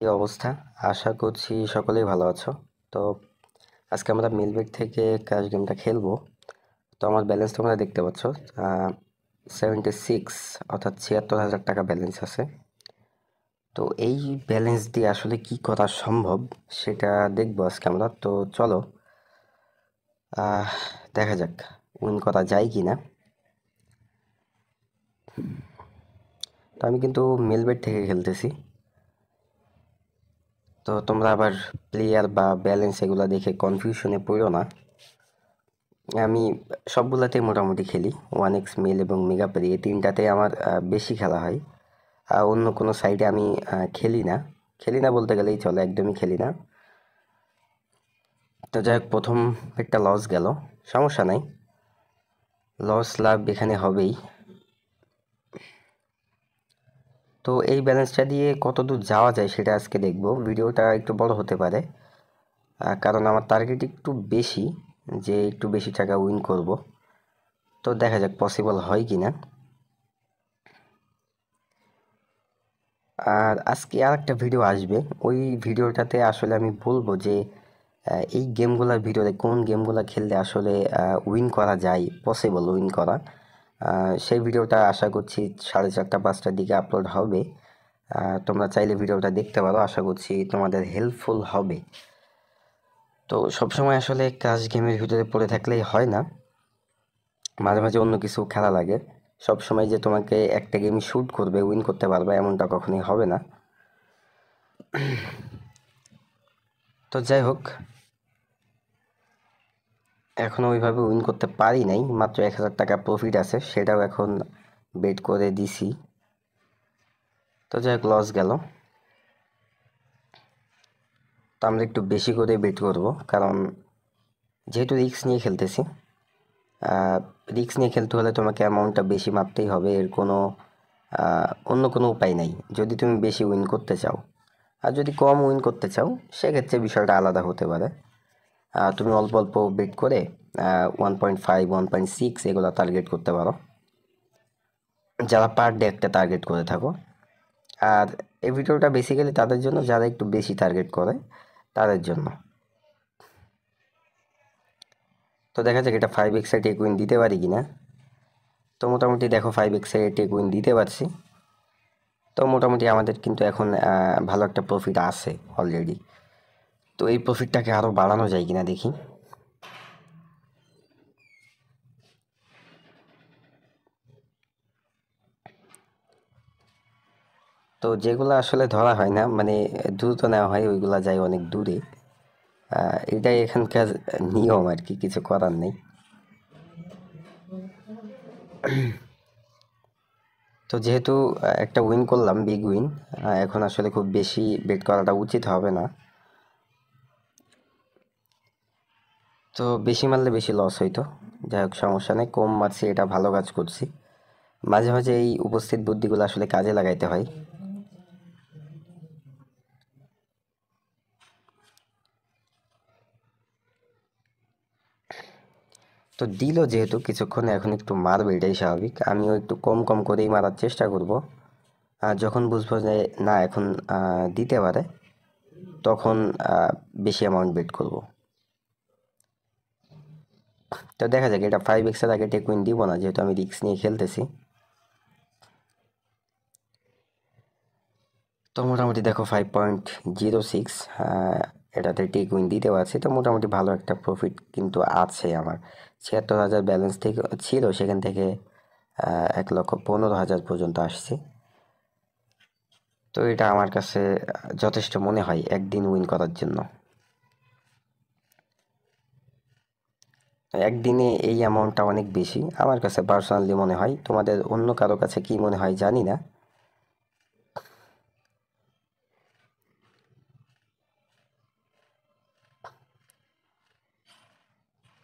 কি অবস্থা আশা করছি সকলেই ভালো আছো তো আজকে আমরা মিলবেগ থেকে ক্যাশ গেমটা খেলবো তো আমার ব্যালেন্স তোমরা দেখতে পাচ্ছ সেভেন্টি সিক্স অর্থাৎ ছিয়াত্তর হাজার টাকা ব্যালেন্স আছে তো এই ব্যালেন্স দিয়ে আসলে কি করা সম্ভব সেটা দেখবো আজকে আমরা তো চলো দেখা যাক উইন করা যায় কি না তো আমি কিন্তু মেলবেট থেকে খেলতেছি তো তোমরা আবার প্লেয়ার বা ব্যালেন্স এগুলো দেখে কনফিউশনে পড়ো না আমি সবগুলাতেই মোটামুটি খেলি ওয়ান এক্স মেল এবং মেগাপেরি এই তিনটাতে আমার বেশি খেলা হয় আর অন্য কোনো সাইডে আমি খেলি না খেলি না বলতে গেলেই চলে একদমই খেলি না তো যাই হোক প্রথম একটা লস গেল সমস্যা নাই লস লাভ এখানে হবেই তো এই ব্যালেন্সটা দিয়ে কত দূর যাওয়া যায় সেটা আজকে দেখব ভিডিওটা একটু বড় হতে পারে কারণ আমার টার্গেট একটু বেশি যে একটু বেশি টাকা উইন করব তো দেখা যাক পসিবল হয় কি না আর আজকে আর একটা ভিডিও আসবে ওই ভিডিওটাতে আসলে আমি বলবো যে এই গেমগুলোর ভিডিওতে কোন গেমগুলো খেললে আসলে উইন করা যায় পসিবল উইন করা সেই ভিডিওটা আশা করছি সাড়ে চারটা পাঁচটার দিকে আপলোড হবে তোমরা চাইলে ভিডিওটা দেখতে পারো আশা করছি তোমাদের হেল্পফুল হবে তো সবসময় আসলে কাজ গেমের ভিতরে পড়ে থাকলেই হয় না মাঝে মাঝে অন্য কিছু খেলা লাগে সব সময় যে তোমাকে একটা গেম শ্যুট করবে উইন করতে পারবে এমনটা কখনোই হবে না তো যাই হোক এখনও ওইভাবে উইন করতে পারি নাই মাত্র এক হাজার টাকা প্রফিট আছে সেটাও এখন বেট করে দিছি তো যাই হোক লস গেল তো আমরা একটু বেশি করে বেট করব কারণ যেহেতু রিক্স নিয়ে খেলতেছি রিক্স নিয়ে খেলতে হলে তোমাকে অ্যামাউন্টটা বেশি মাপতেই হবে এর কোনো অন্য কোনো উপায় নাই যদি তুমি বেশি উইন করতে চাও আর যদি কম উইন করতে চাও সেক্ষেত্রে বিষয়টা আলাদা হতে পারে তুমি অল্প অল্প বেট করে one point five one point six এগুলো টার্গেট করতে পারো যারা পার ডে একটা টার্গেট করে থাকো আর এই ভিডিওটা বেসিক্যালি তাদের জন্য যারা একটু বেশি টার্গেট করে তাদের জন্য তো দেখা যাক এটা ফাইভ এক্সাই টেক উইন দিতে পারি কি না তো মোটামুটি দেখো ফাইভ এক্সাই টেক উইন দিতে পারছি তো মোটামুটি আমাদের কিন্তু এখন ভালো একটা প্রফিট আছে অলরেডি তো এই প্রফিটটাকে আরও বাড়ানো যায় কিনা দেখি তো যেগুলো আসলে ধরা হয় না মানে দ্রুত নেওয়া হয় ওইগুলা যায় অনেক দূরে এটাই এখানকার নিয়ম আর কি কিছু করার নেই তো যেহেতু একটা উইন করলাম বিগ উইন এখন আসলে খুব বেশি বেট করাটা উচিত হবে না তো বেশি মারলে বেশি লস হইতো যাই হোক সমস্যা নেই কম মারছি এটা ভালো কাজ করছি মাঝে মাঝে এই উপস্থিত বুদ্ধিগুলো আসলে কাজে লাগাইতে হয় তো দিল যেহেতু কিছুক্ষণ এখন একটু মারবে এটাই স্বাভাবিক আমিও একটু কম কম করেই মারার চেষ্টা করব যখন বুঝবো যে না এখন দিতে পারে তখন বেশি অ্যামাউন্ট বেট করবো তো দেখা যাক এটা ফাইভ এক্সের আগে টেকুইন দিব না যেহেতু আমি রিক্স নিয়ে খেলতেছি তো মোটামুটি দেখো ফাইভ পয়েন্ট জিরো সিক্স এটাতে টেক উইন দিতেও আছে তো মোটামুটি ভালো একটা প্রফিট কিন্তু আছে আমার ছিয়াত্তর হাজার ব্যালেন্স থেকে ছিল সেখান থেকে এক লক্ষ পনেরো হাজার পর্যন্ত আসছে তো এটা আমার কাছে যথেষ্ট মনে হয় একদিন উইন করার জন্য একদিনে এই অ্যামাউন্টটা অনেক বেশি আমার কাছে পার্সোনালি মনে হয় তোমাদের অন্য কারো কাছে কি মনে হয় জানি না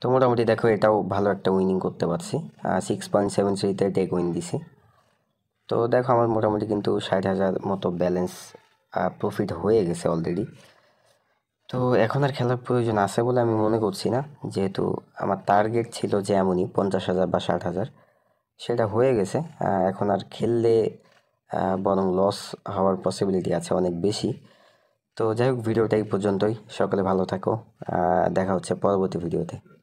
তো মোটামুটি দেখো এটাও ভালো একটা উইনিং করতে পারছি সিক্স পয়েন্ট সেভেন থ্রিতে টেক উইন দিছি তো দেখো আমার মোটামুটি কিন্তু ষাট হাজার মতো ব্যালেন্স প্রফিট হয়ে গেছে অলরেডি তো এখন আর খেলার প্রয়োজন আছে বলে আমি মনে করছি না যেহেতু আমার টার্গেট ছিল যে এমনই পঞ্চাশ হাজার বা ষাট হাজার সেটা হয়ে গেছে এখন আর খেললে বরং লস হওয়ার পসিবিলিটি আছে অনেক বেশি তো যাই হোক ভিডিওটা এই পর্যন্তই সকলে ভালো থাকো দেখা হচ্ছে পরবর্তী ভিডিওতে